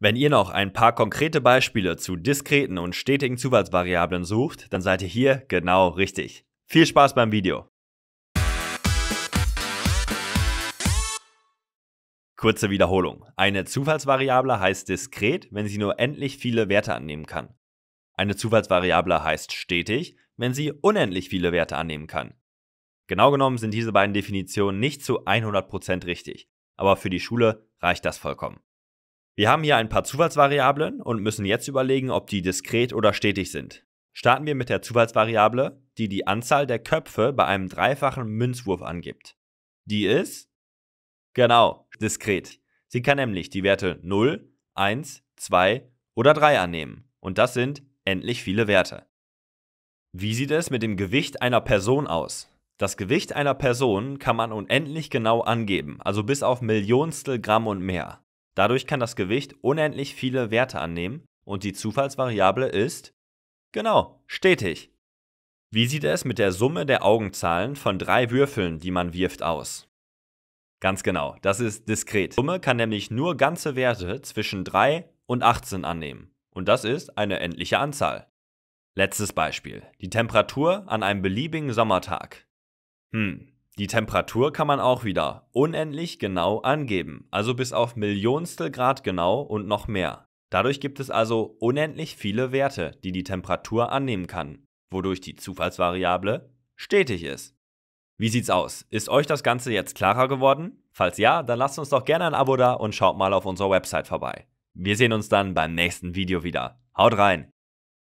Wenn ihr noch ein paar konkrete Beispiele zu diskreten und stetigen Zufallsvariablen sucht, dann seid ihr hier genau richtig. Viel Spaß beim Video! Kurze Wiederholung. Eine Zufallsvariable heißt diskret, wenn sie nur endlich viele Werte annehmen kann. Eine Zufallsvariable heißt stetig, wenn sie unendlich viele Werte annehmen kann. Genau genommen sind diese beiden Definitionen nicht zu 100% richtig, aber für die Schule reicht das vollkommen. Wir haben hier ein paar Zufallsvariablen und müssen jetzt überlegen, ob die diskret oder stetig sind. Starten wir mit der Zufallsvariable, die die Anzahl der Köpfe bei einem dreifachen Münzwurf angibt. Die ist genau diskret. Sie kann nämlich die Werte 0, 1, 2 oder 3 annehmen. Und das sind endlich viele Werte. Wie sieht es mit dem Gewicht einer Person aus? Das Gewicht einer Person kann man unendlich genau angeben, also bis auf Millionstel Gramm und mehr. Dadurch kann das Gewicht unendlich viele Werte annehmen und die Zufallsvariable ist, genau, stetig. Wie sieht es mit der Summe der Augenzahlen von drei Würfeln, die man wirft, aus? Ganz genau, das ist diskret. Die Summe kann nämlich nur ganze Werte zwischen 3 und 18 annehmen. Und das ist eine endliche Anzahl. Letztes Beispiel. Die Temperatur an einem beliebigen Sommertag. Hm, die Temperatur kann man auch wieder unendlich genau angeben, also bis auf Millionstel Grad genau und noch mehr. Dadurch gibt es also unendlich viele Werte, die die Temperatur annehmen kann, wodurch die Zufallsvariable stetig ist. Wie sieht's aus? Ist euch das Ganze jetzt klarer geworden? Falls ja, dann lasst uns doch gerne ein Abo da und schaut mal auf unserer Website vorbei. Wir sehen uns dann beim nächsten Video wieder. Haut rein!